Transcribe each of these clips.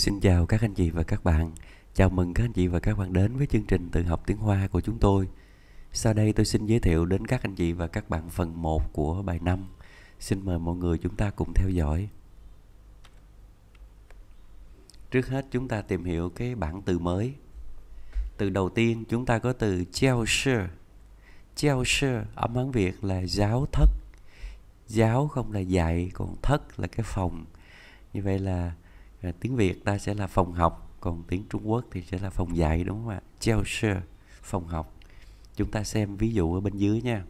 Xin chào các anh chị và các bạn. Chào mừng các anh chị và các bạn đến với chương trình tự học tiếng Hoa của chúng tôi. Sau đây tôi xin giới thiệu đến các anh chị và các bạn phần 1 của bài 5. Xin mời mọi người chúng ta cùng theo dõi. Trước hết chúng ta tìm hiểu cái bảng từ mới. Từ đầu tiên chúng ta có từ giáo sư. Giáo sư âm Hán Việt là giáo thất. Giáo không là dạy, còn thất là cái phòng. Như vậy là à, tiếng việt ta sẽ là phòng học còn tiếng trung quốc thì sẽ là phòng dạy đúng không ạ giáo sư phòng học chúng ta xem ví dụ ở bên dưới nha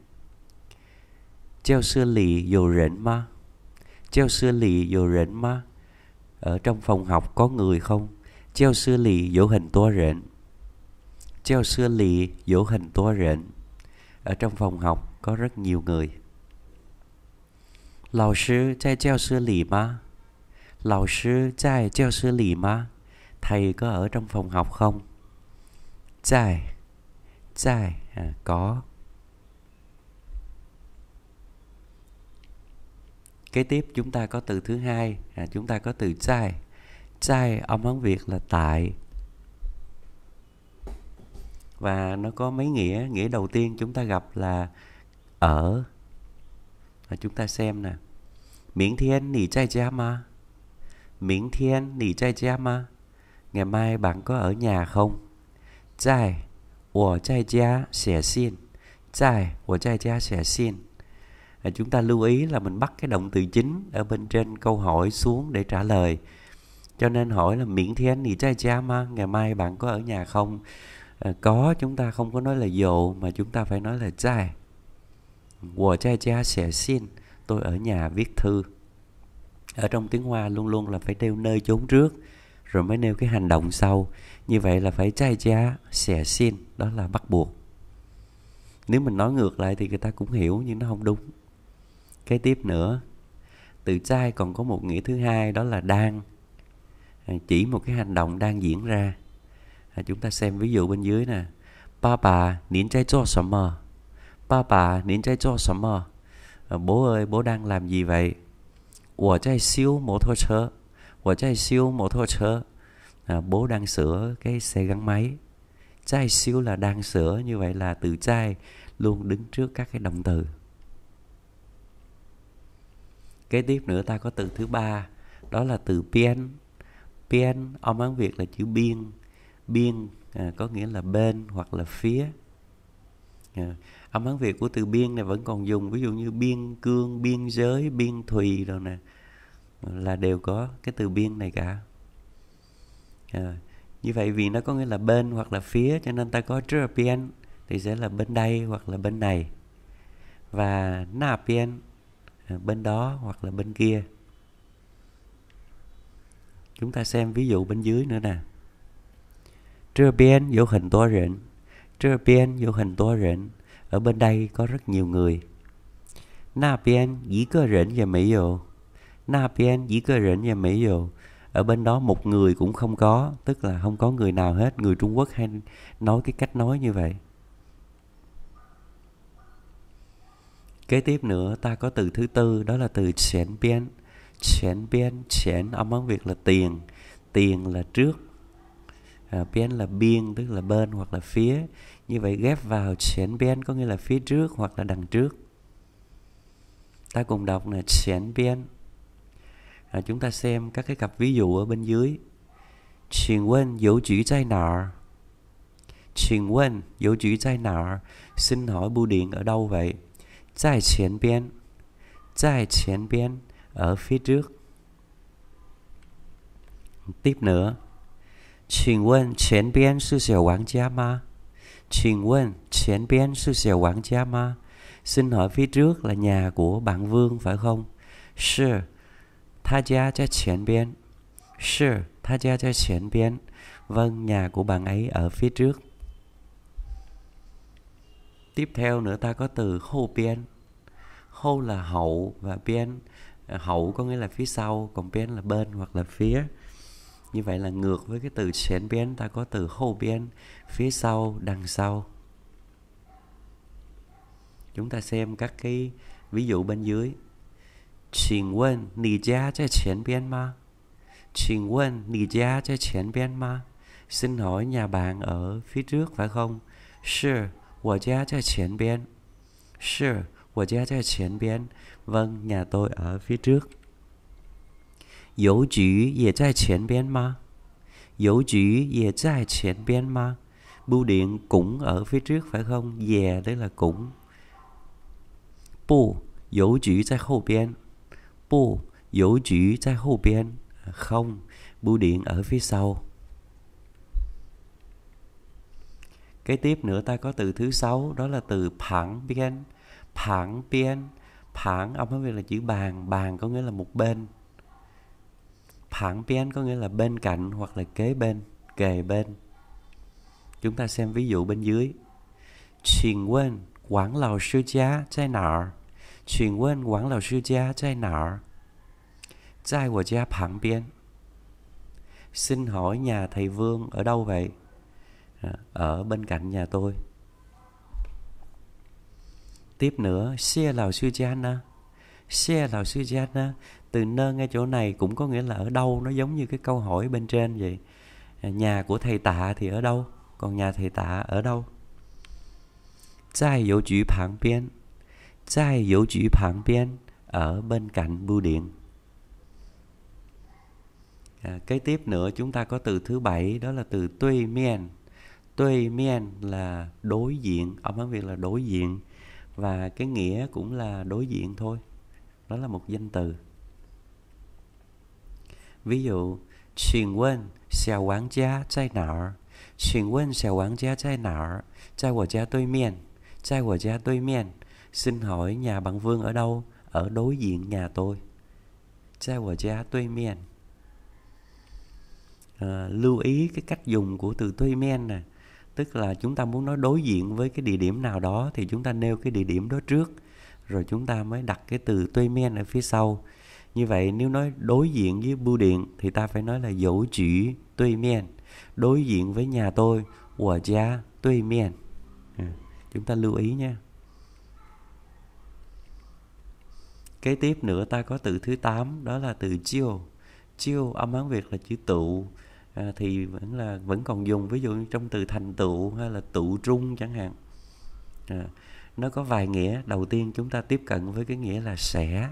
giáo sư lì dù rỉnh ma giáo sư lì dù rỉnh ma ở trong phòng học có người không giáo sư lì dỗ hình to rỉnh giáo sư lì dỗ hình to rỉnh ở trong phòng học có rất nhiều người lão sư tại giáo sư lì ma Lão sư Thầy có ở trong phòng học không? Chạy Chạy à, Có Kế tiếp chúng ta có từ thứ hai à, Chúng ta có từ chạy Chạy âm Hán Việt là tại Và nó có mấy nghĩa Nghĩa đầu tiên chúng ta gặp là Ở à, Chúng ta xem nè Miễn thiên nỉ chạy cha mà Miễn Ngày mai bạn có ở nhà không? Trai, ở tại gia sẽ xin Trai, ở tại gia sẽ xin à, Chúng ta lưu ý là mình bắt cái động từ chính Ở bên trên câu hỏi xuống để trả lời Cho nên hỏi là miễn thiên nỉ trai cha mà Ngày mai bạn có ở nhà không? À, có, chúng ta không có nói là dụ Mà chúng ta phải nói là trai của trai cha sẽ xin Tôi ở nhà viết thư ở trong tiếng hoa luôn luôn là phải nêu nơi chốn trước rồi mới nêu cái hành động sau như vậy là phải trai giá xẻ xin đó là bắt buộc nếu mình nói ngược lại thì người ta cũng hiểu nhưng nó không đúng cái tiếp nữa từ trai còn có một nghĩa thứ hai đó là đang à, chỉ một cái hành động đang diễn ra à, chúng ta xem ví dụ bên dưới nè ba bà nín trai cho sầm ba bà nín trai cho sầm à, bố ơi bố đang làm gì vậy 我在修摩托车我在修摩托车 à, bố đang sửa cái xe gắn máy đang sửa như vậy là từ trai luôn đứng trước các cái động từ kế tiếp nữa ta có từ thứ ba đó là từ biên biên ông Hán Việt là chữ biên biên à, có nghĩa là bên hoặc là phía à, âm hán việt của từ biên này vẫn còn dùng ví dụ như biên cương biên giới biên thùy rồi nè là đều có cái từ biên này cả à, như vậy vì nó có nghĩa là bên hoặc là phía cho nên ta có trapien thì sẽ là bên đây hoặc là bên này và napien ờ, bên đó hoặc là bên kia chúng ta xem ví dụ bên dưới nữa nè trapien vô hình to rện trapien vô hình to rện ở bên đây có rất nhiều người. ở bên đó một người cũng không có, tức là không có người nào hết. Người Trung Quốc hay nói cái cách nói như vậy. Kế tiếp nữa ta có từ thứ tư đó là từ chuyển biên. Chuyển biên, chuyển âm Hán Việt là tiền. Tiền là trước. À, biên là biên tức là bên hoặc là phía như vậy ghép vào chuyển biên có nghĩa là phía trước hoặc là đằng trước ta cùng đọc là chuyển biên à, chúng ta xem các cái cặp ví dụ ở bên dưới xin quân dấu chữ trai nọ xin quân dấu chữ trai nọ xin hỏi bưu điện ở đâu vậy trai chuyển biên trai chuyển biên ở phía trước tiếp nữa xin quân chuyển biên sư sở quán gia ma Xin quên, Sien Bien sư xèo quản gia ma. Xin hỏi phía trước là nhà của bạn Vương phải không? Sure. Tha gia cho Sien Bien. Sure, tha gia cho Sien Bien. Vâng, nhà của bạn ấy ở phía trước. Tiếp theo nữa ta có từ hô bien. Hô là hậu và bien hậu có nghĩa là phía sau, còn bien là bên hoặc là phía như vậy là ngược với cái từ xén biên ta có từ hậu biên phía sau đằng sau chúng ta xem các cái ví dụ bên dưới Xin quân, nì gia cho chén biên mà Xin quân, nì gia cho chén biên mà Xin hỏi nhà bạn ở phía trước phải không? Sure, của vâng, nhà tôi ở phía trước 邮局也在前边吗？Dấu Bưu điện cũng ở phía trước phải không? Dè đấy là cũng Bù Dấu chỉ dài hậu bên Bù Dấu chỉ dài hậu bên à, Không Bưu điện ở phía sau Cái tiếp nữa ta có từ thứ sáu Đó là từ phẳng biên Phẳng biên Phẳng âm nói về là chữ bàn Bàn có nghĩa là một bên Phản biên có nghĩa là bên cạnh hoặc là kế bên, kề bên. Chúng ta xem ví dụ bên dưới. Xin quên, quảng Lão sư gia chai nở. Chuyển quên, quảng Lão sư gia chai nở. Chai của gia phản biên. Xin hỏi nhà thầy Vương ở đâu vậy? À, ở bên cạnh nhà tôi. Tiếp nữa, xe Lão sư gia nè xe là sư jana từ nơ ngay chỗ này cũng có nghĩa là ở đâu nó giống như cái câu hỏi bên trên vậy à, nhà của thầy tạ thì ở đâu còn nhà thầy tạ ở đâu Zai yếu chú phản biên Zai yếu chú phản biên ở bên cạnh bưu điện à, cái tiếp nữa chúng ta có từ thứ bảy đó là từ tuy miên tuy miên là đối diện ông nói việc là đối diện và cái nghĩa cũng là đối diện thôi đó là một danh từ ví dụ xin quên xào quán gia tại nào xin quên xào quán gia tại nào tại của gia tôi miền tại của gia tôi miền xin hỏi nhà bạn vương ở đâu ở đối diện nhà tôi tại của gia tôi miền à, ờ, lưu ý cái cách dùng của từ tôi men nè tức là chúng ta muốn nói đối diện với cái địa điểm nào đó thì chúng ta nêu cái địa điểm đó trước rồi chúng ta mới đặt cái từ tuy men ở phía sau như vậy nếu nói đối diện với bưu điện thì ta phải nói là dẫu chỉ tuy men đối diện với nhà tôi của gia tuy men à, chúng ta lưu ý nha Kế tiếp nữa ta có từ thứ 8 đó là từ chiêu. Chiêu âm Hán Việt là chữ tụ à, thì vẫn là vẫn còn dùng ví dụ như trong từ thành tựu hay là tụ trung chẳng hạn. À, nó có vài nghĩa đầu tiên chúng ta tiếp cận với cái nghĩa là sẽ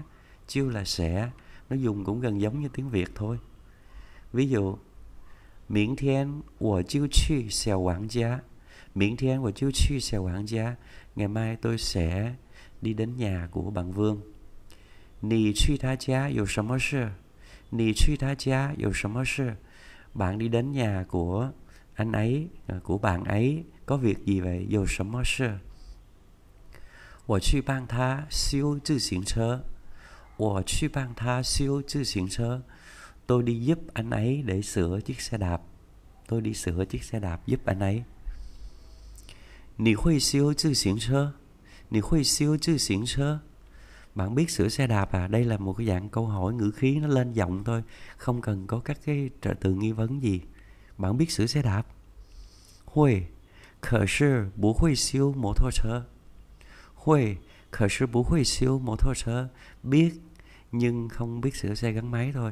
chiêu là sẽ nó dùng cũng gần giống như tiếng việt thôi ví dụ miễn thiên của chiêu chi xèo quảng gia miễn thiên của chiêu chi xèo quảng gia ngày mai tôi sẽ đi đến nhà của bạn vương nì truy tha cha yêu sớm mơ sơ nì truy tha cha yêu sớm mơ sơ bạn đi đến nhà của anh ấy à, của bạn ấy có việc gì vậy yêu sớm mơ sơ 我去帮他修自行车. Tôi đi giúp anh ấy để sửa chiếc xe đạp. Tôi đi sửa chiếc xe đạp giúp anh ấy. 你会修自行车?你会修自行车? Bạn biết sửa xe đạp à? Đây là một cái dạng câu hỏi ngữ khí nó lên giọng thôi, không cần có các cái từ nghi vấn gì. Bạn biết sửa xe đạp? bố mô tô 可是不会修摩托车。Huệ, khởi sư bố huệ siêu mô thô sơ biết nhưng không biết sửa xe gắn máy thôi.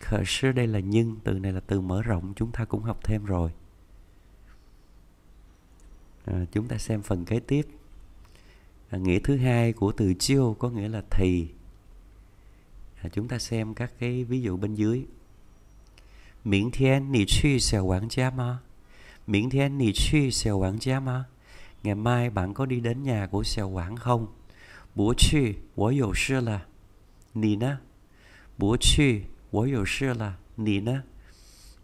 Khởi sư đây là nhưng, từ này là từ mở rộng chúng ta cũng học thêm rồi. À, chúng ta xem phần kế tiếp. À, nghĩa thứ hai của từ chiêu có nghĩa là thì. À, chúng ta xem các cái ví dụ bên dưới. Miễn thiên, nì truy xèo quảng gia ma. Miễn thiên, nì truy xèo quảng gia ma ngày mai bạn có đi đến nhà của Xiao Quảng không? Bố chư, wo yu shi là. Nì nè. Bố chư, wo yu shi là. Nì nè.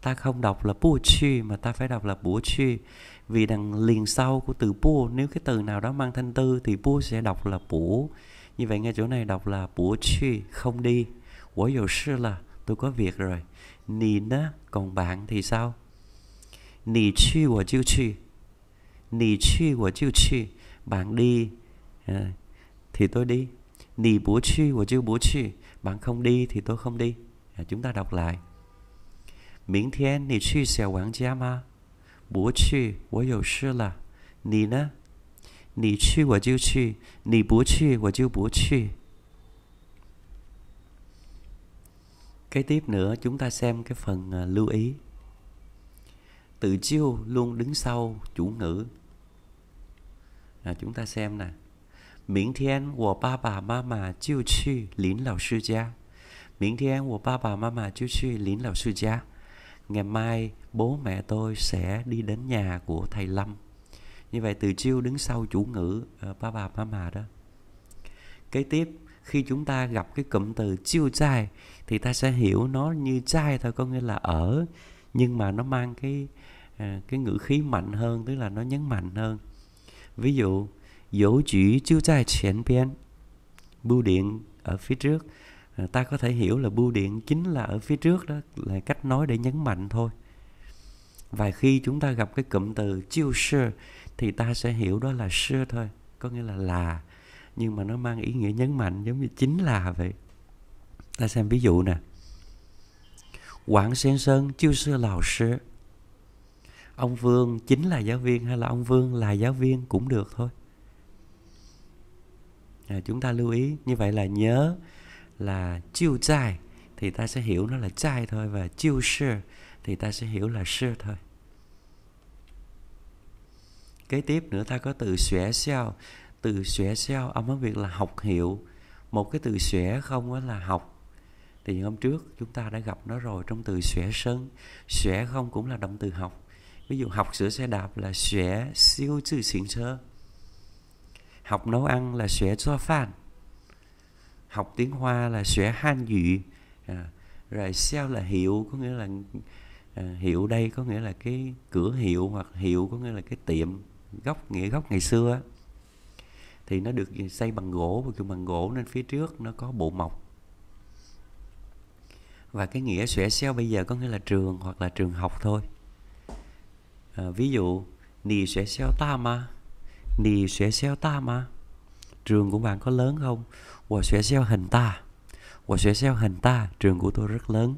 Ta không đọc là bố chư mà ta phải đọc là bố chư. Vì đằng liền sau của từ bố, nếu cái từ nào đó mang thanh tư thì bố sẽ đọc là bố. Như vậy ngay chỗ này đọc là bố chư, không đi. Wo yu shi là tôi có việc rồi. Nì nè, còn bạn thì sao? Nì chư wo chiu chư nì truy của chữ truy bạn đi à, thì tôi đi nì bố truy của chữ bố truy bạn không đi thì tôi không đi à, chúng ta đọc lại Miễn thiên nì truy sẽ quảng gia ma Bố truy của dầu sư là Nì nè Nì truy của chữ truy Nì bố truy của chữ bố truy Cái tiếp nữa chúng ta xem cái phần uh, lưu ý Tự chiêu luôn đứng sau chủ ngữ à, chúng ta xem nè Miễn thiên của ba bà ma mà chiêu chu lín lão sư gia Miễn thiên của ba bà ma mà chiêu chu lín lão sư gia Ngày mai bố mẹ tôi sẽ đi đến nhà của thầy Lâm Như vậy từ chiêu đứng sau chủ ngữ uh, ba ba ma mà đó Kế tiếp khi chúng ta gặp cái cụm từ chiêu trai thì ta sẽ hiểu nó như trai thôi có nghĩa là ở nhưng mà nó mang cái ờ, cái ngữ khí mạnh hơn tức là nó nhấn mạnh hơn Ví dụ, dấu chỉ chiêu dài triển biên, bưu điện ở phía trước. À, ta có thể hiểu là bưu điện chính là ở phía trước đó là cách nói để nhấn mạnh thôi. Và khi chúng ta gặp cái cụm từ chiêu sơ thì ta sẽ hiểu đó là sơ thôi, có nghĩa là là nhưng mà nó mang ý nghĩa nhấn mạnh giống như chính là vậy. Ta xem ví dụ nè. Quảng Sen Sơn chiêu sư lão sư ông vương chính là giáo viên hay là ông vương là giáo viên cũng được thôi à, chúng ta lưu ý như vậy là nhớ là chiêu trai thì ta sẽ hiểu nó là trai thôi và chiêu sư thì ta sẽ hiểu là sư thôi kế tiếp nữa ta có từ xẻ xeo từ xẻ xeo âm tiếng việt là học hiệu một cái từ xẻ không á là học thì hôm trước chúng ta đã gặp nó rồi trong từ xẻ sân xẻ không cũng là động từ học ví dụ học sửa xe đạp là xóa siêu chữ xính sơ học nấu ăn là xóa cho phản học tiếng hoa là xóa han dữ à, rồi sao là hiệu có nghĩa là à, hiệu đây có nghĩa là cái cửa hiệu hoặc hiệu có nghĩa là cái tiệm gốc nghĩa gốc ngày xưa thì nó được xây bằng gỗ và kiểu bằng gỗ nên phía trước nó có bộ mộc và cái nghĩa xẻ xeo bây giờ có nghĩa là trường hoặc là trường học thôi à, ví dụ nì sẽ xeo ta mà nì sẽ xeo ta mà trường của bạn có lớn không và sẽ xeo hình ta và sẽ xeo hình ta trường của tôi rất lớn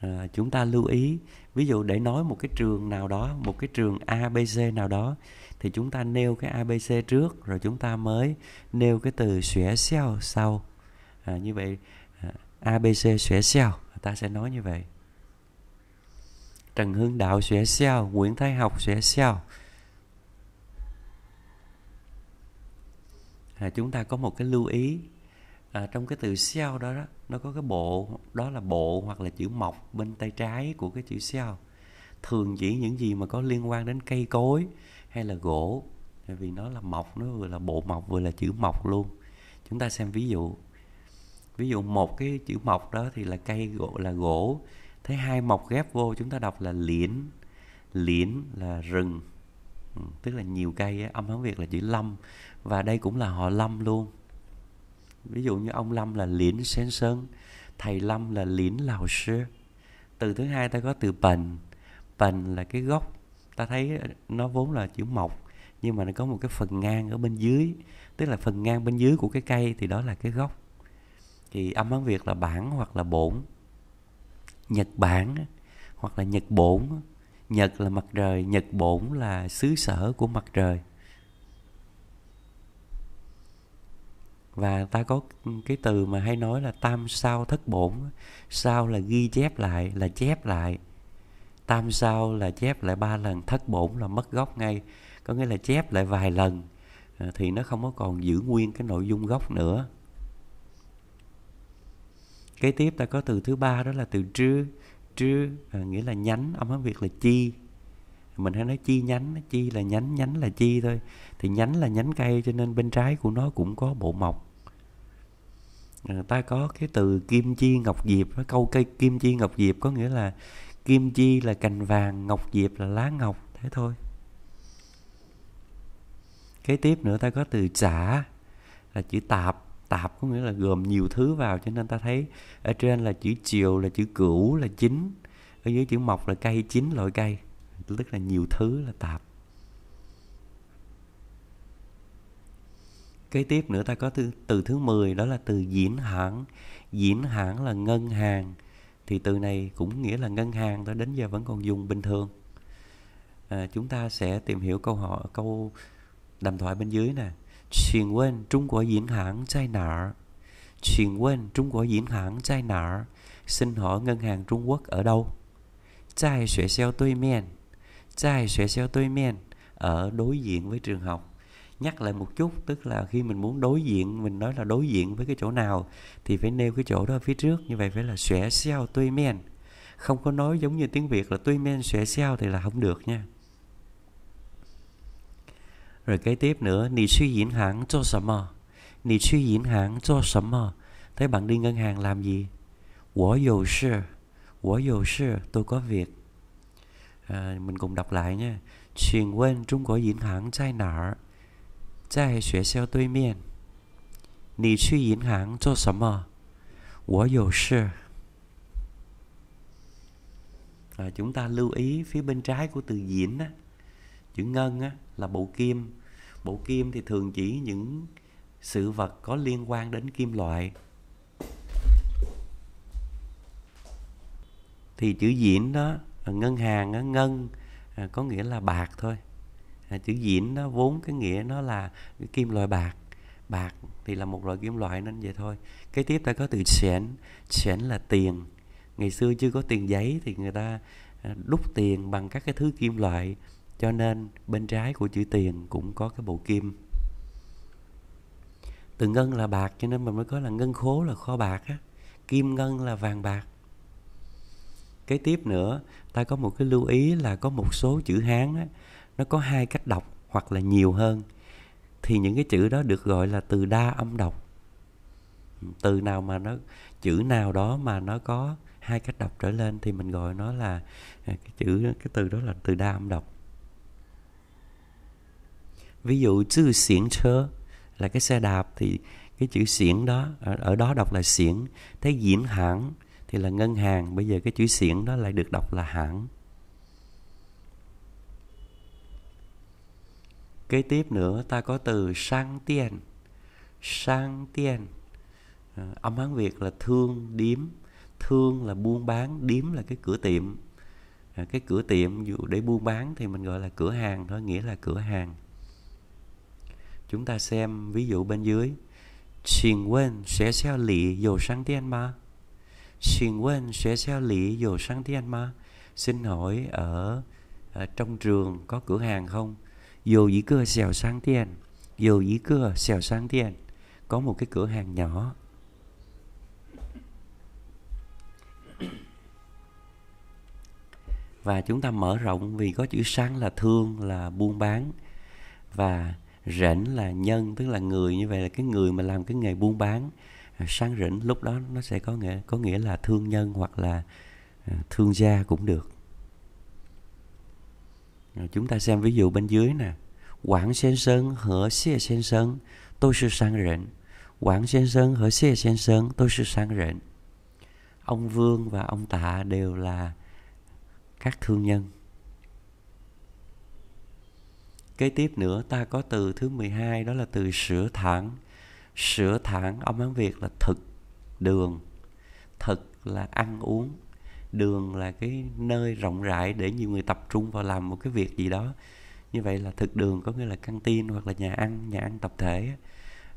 à, chúng ta lưu ý ví dụ để nói một cái trường nào đó một cái trường abc nào đó thì chúng ta nêu cái abc trước rồi chúng ta mới nêu cái từ xóe xeo sau à, như vậy abc xóe xeo ta sẽ nói như vậy Trần Hưng Đạo Xuyên Xeo, Nguyễn Thái Học Xuyên Xeo. À, chúng ta có một cái lưu ý à, trong cái từ xeo đó, đó nó có cái bộ đó là bộ hoặc là chữ Mộc bên tay trái của cái chữ xeo thường chỉ những gì mà có liên quan đến cây cối hay là gỗ tại vì nó là Mộc, nó vừa là bộ Mộc, vừa là chữ Mộc luôn chúng ta xem ví dụ ví dụ một cái chữ Mộc đó thì là cây gỗ là gỗ thế hai mọc ghép vô chúng ta đọc là liễn liễn là rừng ừ, tức là nhiều cây ấy, âm hán việt là chữ lâm và đây cũng là họ lâm luôn ví dụ như ông lâm là liễn sen sơn thầy lâm là liễn lào sư từ thứ hai ta có từ bền bền là cái gốc ta thấy nó vốn là chữ mộc nhưng mà nó có một cái phần ngang ở bên dưới tức là phần ngang bên dưới của cái cây thì đó là cái gốc thì âm hán việt là bản hoặc là bổn Nhật Bản hoặc là Nhật Bổn Nhật là mặt trời Nhật Bổn là xứ sở của mặt trời và ta có cái từ mà hay nói là tam sao thất bổn sao là ghi chép lại là chép lại tam sao là chép lại ba lần thất bổn là mất gốc ngay có nghĩa là chép lại vài lần à, thì nó không có còn giữ nguyên cái nội dung gốc nữa kế tiếp ta có từ thứ ba đó là từ trư trư à, nghĩa là nhánh âm hán việt là chi mình hay nói chi nhánh chi là nhánh nhánh là chi thôi thì nhánh là nhánh cây cho nên bên trái của nó cũng có bộ mọc người à, ta có cái từ kim chi ngọc diệp câu cây kim chi ngọc diệp có nghĩa là kim chi là cành vàng ngọc diệp là lá ngọc thế thôi kế tiếp nữa ta có từ trả là chữ tạp tạp có nghĩa là gồm nhiều thứ vào cho nên ta thấy ở trên là chữ chiều là chữ cửu là chính ở dưới chữ mộc là cây chín loại cây tức là nhiều thứ là tạp kế tiếp nữa ta có từ, từ thứ 10 đó là từ diễn hãng diễn hãng là ngân hàng thì từ này cũng nghĩa là ngân hàng đó đến giờ vẫn còn dùng bình thường à, chúng ta sẽ tìm hiểu câu hỏi câu đàm thoại bên dưới nè 请问中国银行在哪儿? Chuyển quên Trung Quốc diễn hãng Chai nợ Xin hỏi ngân hàng Trung Quốc ở đâu? Chai xuế xeo tôi men Chai xuế xeo tôi men Ở đối diện với trường học Nhắc lại một chút Tức là khi mình muốn đối diện Mình nói là đối diện với cái chỗ nào Thì phải nêu cái chỗ đó phía trước Như vậy phải là xuế xeo tôi men Không có nói giống như tiếng Việt là tôi men xuế xeo Thì là không được nha rồi kế tiếp nữa, nì suy diễn hãng cho sầm Nì suy diễn hãng cho sầm Thế bạn đi ngân hàng làm gì? Wǒ yǒu shì, wǒ yǒu shì, tôi có việc. À, mình cùng đọc lại nha. Chuyển quên Trung Quốc diễn hãng trai nở. Trai xuế xeo tuy miên. Nì suy diễn hãng cho sầm Wǒ yǒu shì. À, chúng ta lưu ý phía bên trái của từ diễn á, chữ ngân á, là bộ kim bộ kim thì thường chỉ những sự vật có liên quan đến kim loại thì chữ diễn đó à, ngân hàng á, ngân à, có nghĩa là bạc thôi à, chữ diễn nó vốn cái nghĩa nó là kim loại bạc bạc thì là một loại kim loại nên vậy thôi cái tiếp ta có từ xẻn xẻn là tiền ngày xưa chưa có tiền giấy thì người ta à, đúc tiền bằng các cái thứ kim loại cho nên bên trái của chữ tiền cũng có cái bộ kim từ ngân là bạc cho nên mình mới có là ngân khố là kho bạc á kim ngân là vàng bạc kế tiếp nữa ta có một cái lưu ý là có một số chữ hán á, nó có hai cách đọc hoặc là nhiều hơn thì những cái chữ đó được gọi là từ đa âm đọc từ nào mà nó chữ nào đó mà nó có hai cách đọc trở lên thì mình gọi nó là à, cái chữ cái từ đó là từ đa âm đọc ví dụ chữ xiển chớ là cái xe đạp thì cái chữ xiển đó ở, đó đọc là xiển thấy diễn hãng thì là ngân hàng bây giờ cái chữ xiển đó lại được đọc là hãng kế tiếp nữa ta có từ sang tiền sang tiền ờ, âm hán việt là thương điếm thương là buôn bán điếm là cái cửa tiệm ờ, cái cửa tiệm dụ để buôn bán thì mình gọi là cửa hàng thôi nghĩa là cửa hàng Chúng ta xem ví dụ bên dưới. Xin quên sẽ xeo lì dầu sáng tiên mà. Xin quên sẽ xeo lì dầu sáng tiên mà. Xin hỏi ở, ở trong trường có cửa hàng không? Dù dĩ cưa xèo sáng tiền. dù dĩ cưa xèo sáng tiền. Có một cái cửa hàng nhỏ và chúng ta mở rộng vì có chữ sáng là thương là buôn bán và rỉnh là nhân tức là người như vậy là cái người mà làm cái nghề buôn bán à, sáng rỉnh lúc đó nó sẽ có nghĩa có nghĩa là thương nhân hoặc là à, thương gia cũng được à, chúng ta xem ví dụ bên dưới nè Quảng Sen Sơn hở xe Sen Sơn Tôi sư sang rệnh Quảng Sen Sơn hở xe Sen Sơn Tôi sư sang rệnh Ông Vương và ông Tạ đều là các thương nhân Kế tiếp nữa ta có từ thứ 12 đó là từ sửa thẳng. Sửa thẳng ông Hán Việt là thực đường. Thực là ăn uống. Đường là cái nơi rộng rãi để nhiều người tập trung vào làm một cái việc gì đó. Như vậy là thực đường có nghĩa là căng tin hoặc là nhà ăn, nhà ăn tập thể.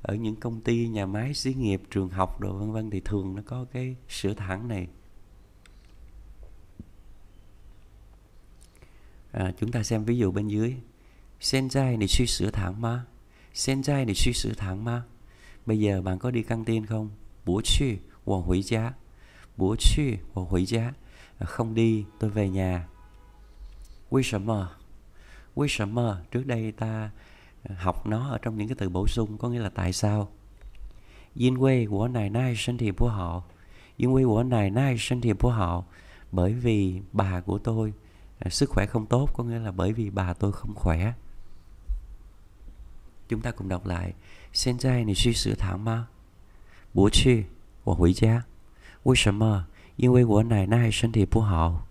Ở những công ty, nhà máy, xí nghiệp, trường học đồ vân vân thì thường nó có cái sửa thẳng này à, chúng ta xem ví dụ bên dưới sen dài để suy sửa tháng mà sen dài để suy sửa tháng mà bây giờ bạn có đi căng tin không bố chư và hủy giá bố chư và hủy giá à, không đi tôi về nhà vì sao mà vì sao mà trước đây ta à, học nó ở trong những cái từ bổ sung có nghĩa là tại sao Yên quê của nài nai sinh thì của họ Yên quê của nài nai sinh thì của họ Bởi vì bà của tôi à, Sức khỏe không tốt Có nghĩa là bởi vì bà tôi không khỏe Chúng ta cùng đọc lại. Hiện tại bạn đi sử thắng ma? Bố chi, tôi hồi gia. Vì sao? Vì tôi nãy nãy thân thể không hảo.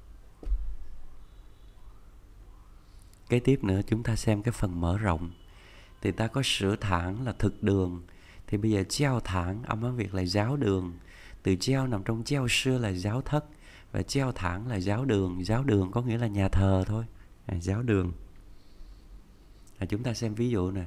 Kế tiếp nữa chúng ta xem cái phần mở rộng. Thì ta có sữa thẳng là thực đường. Thì bây giờ treo thẳng âm Hán việc là giáo đường. Từ treo nằm trong treo xưa là giáo thất. Và treo thẳng là giáo đường. Giáo đường có nghĩa là nhà thờ thôi. À, giáo đường. À, chúng ta xem ví dụ này.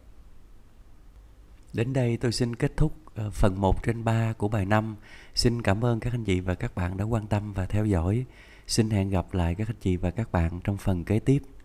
Đến đây tôi xin kết thúc ờ, phần 1 trên 3 của bài 5. Xin cảm ơn các anh chị và các bạn đã quan tâm và theo dõi. Xin hẹn gặp lại các anh chị và các bạn trong phần kế tiếp.